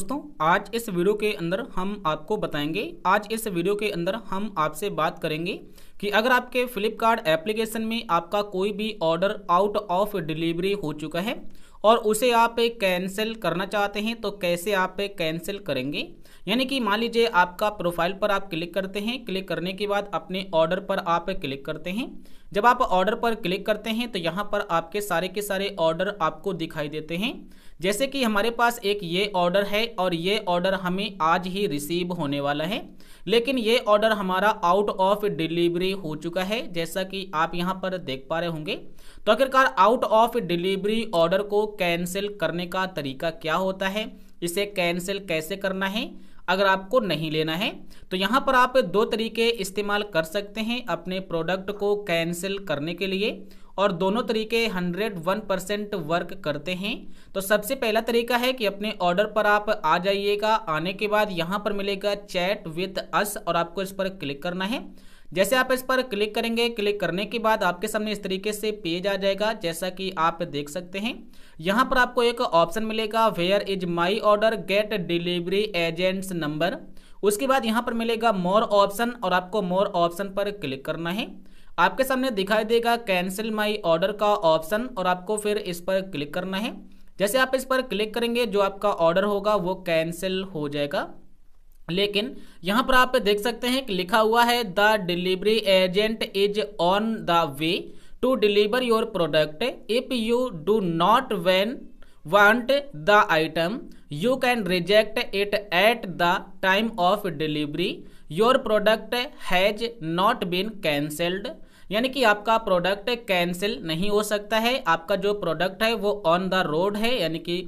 दोस्तों आज इस वीडियो के अंदर हम आपको बताएंगे आज इस वीडियो के अंदर हम आपसे बात करेंगे कि अगर आपके फ्लिपकार्ट एप्लीकेशन में आपका कोई भी ऑर्डर आउट ऑफ डिलीवरी हो चुका है और उसे आप कैंसिल करना चाहते हैं तो कैसे आप कैंसिल करेंगे यानी कि मान लीजिए आपका प्रोफाइल पर आप क्लिक करते हैं क्लिक करने के बाद अपने ऑर्डर पर आप क्लिक करते हैं जब आप ऑर्डर पर क्लिक करते हैं तो यहाँ पर आपके सारे के सारे ऑर्डर आपको दिखाई देते हैं जैसे कि हमारे पास एक ये ऑर्डर है और ये ऑर्डर हमें आज ही रिसीव होने वाला है लेकिन ये ऑर्डर हमारा आउट ऑफ डिलीवरी हो चुका है जैसा कि आप यहाँ पर देख पा रहे होंगे तो आखिरकार आउट ऑफ डिलीवरी ऑर्डर को कैंसिल करने का तरीका क्या होता है इसे कैंसिल कैसे करना है अगर आपको नहीं लेना है तो यहाँ पर आप दो तरीके इस्तेमाल कर सकते हैं अपने प्रोडक्ट को कैंसिल करने के लिए और दोनों तरीके 101 परसेंट वर्क करते हैं तो सबसे पहला तरीका है कि अपने ऑर्डर पर आप आ जाइएगा आने के बाद यहाँ पर मिलेगा चैट विथ अस और आपको इस पर क्लिक करना है जैसे आप इस पर क्लिक करेंगे क्लिक करने के बाद आपके सामने इस तरीके से पेज आ जाएगा जैसा कि आप देख सकते हैं यहाँ पर आपको एक ऑप्शन मिलेगा where is my order get delivery agents number उसके बाद यहाँ पर मिलेगा मोर ऑप्शन और आपको मोर ऑप्शन पर क्लिक करना है आपके सामने दिखाई देगा कैंसिल माई ऑर्डर का ऑप्शन और आपको फिर इस पर क्लिक करना है जैसे आप इस पर क्लिक करेंगे जो आपका ऑर्डर होगा वो कैंसिल हो जाएगा लेकिन यहां पर आप देख सकते हैं कि लिखा हुआ है the delivery agent is on the way to deliver your product if you do not when want the item you can reject it at the time of delivery your product has not been cancelled यानी कि आपका product cancel नहीं हो सकता है आपका जो product है वो ऑन द रोड है यानी कि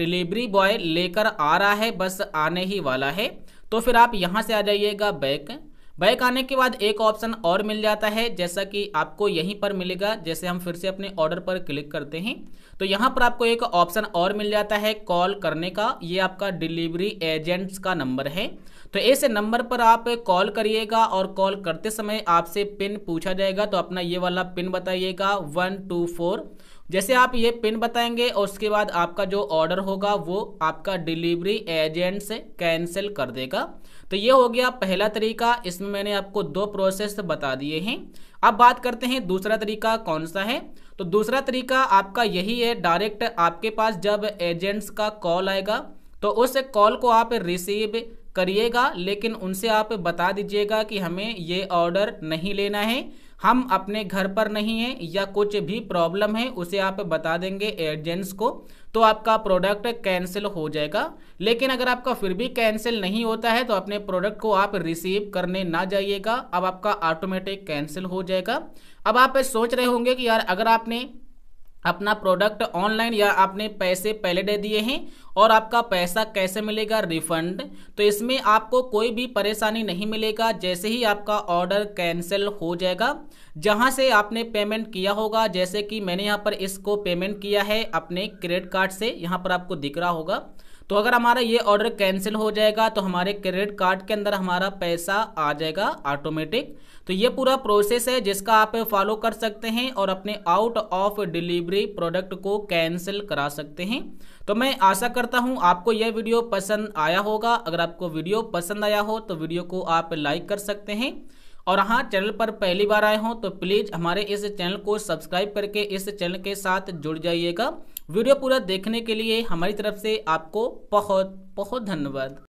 डिलीवरी बॉय लेकर आ रहा है बस आने ही वाला है तो फिर आप यहाँ से आ जाइएगा बैक बैक आने के बाद एक ऑप्शन और मिल जाता है जैसा कि आपको यहीं पर मिलेगा जैसे हम फिर से अपने ऑर्डर पर क्लिक करते हैं तो यहाँ पर आपको एक ऑप्शन और मिल जाता है कॉल करने का ये आपका डिलीवरी एजेंट्स का नंबर है तो ऐसे नंबर पर आप कॉल करिएगा और कॉल करते समय आपसे पिन पूछा जाएगा तो अपना ये वाला पिन बताइएगा वन टू फोर जैसे आप ये पिन बताएंगे और उसके बाद आपका जो ऑर्डर होगा वो आपका डिलीवरी एजेंट से कैंसिल कर देगा तो ये हो गया पहला तरीका इसमें मैंने आपको दो प्रोसेस बता दिए हैं अब बात करते हैं दूसरा तरीका कौन सा है तो दूसरा तरीका आपका यही है डायरेक्ट आपके पास जब एजेंट्स का कॉल आएगा तो उस कॉल को आप रिसीव करिएगा लेकिन उनसे आप बता दीजिएगा कि हमें ये ऑर्डर नहीं लेना है हम अपने घर पर नहीं हैं या कुछ भी प्रॉब्लम है उसे आप बता देंगे एजेंट्स को तो आपका प्रोडक्ट कैंसिल हो जाएगा लेकिन अगर आपका फिर भी कैंसिल नहीं होता है तो अपने प्रोडक्ट को आप रिसीव करने ना जाइएगा अब आपका ऑटोमेटिक कैंसिल हो जाएगा अब आप सोच रहे होंगे कि यार अगर आपने अपना प्रोडक्ट ऑनलाइन या आपने पैसे पहले दे दिए हैं और आपका पैसा कैसे मिलेगा रिफंड तो इसमें आपको कोई भी परेशानी नहीं मिलेगा जैसे ही आपका ऑर्डर कैंसिल हो जाएगा जहां से आपने पेमेंट किया होगा जैसे कि मैंने यहां पर इसको पेमेंट किया है अपने क्रेडिट कार्ड से यहां पर आपको दिख रहा होगा तो अगर हमारा ये ऑर्डर कैंसिल हो जाएगा तो हमारे क्रेडिट कार्ड के अंदर हमारा पैसा आ जाएगा ऑटोमेटिक तो ये पूरा प्रोसेस है जिसका आप फॉलो कर सकते हैं और अपने आउट ऑफ डिलीवरी प्रोडक्ट को कैंसिल करा सकते हैं तो मैं आशा करता हूँ आपको यह वीडियो पसंद आया होगा अगर आपको वीडियो पसंद आया हो तो वीडियो को आप लाइक कर सकते हैं और हाँ चैनल पर पहली बार आए हों तो प्लीज़ हमारे इस चैनल को सब्सक्राइब करके इस चैनल के साथ जुड़ जाइएगा वीडियो पूरा देखने के लिए हमारी तरफ से आपको बहुत बहुत धन्यवाद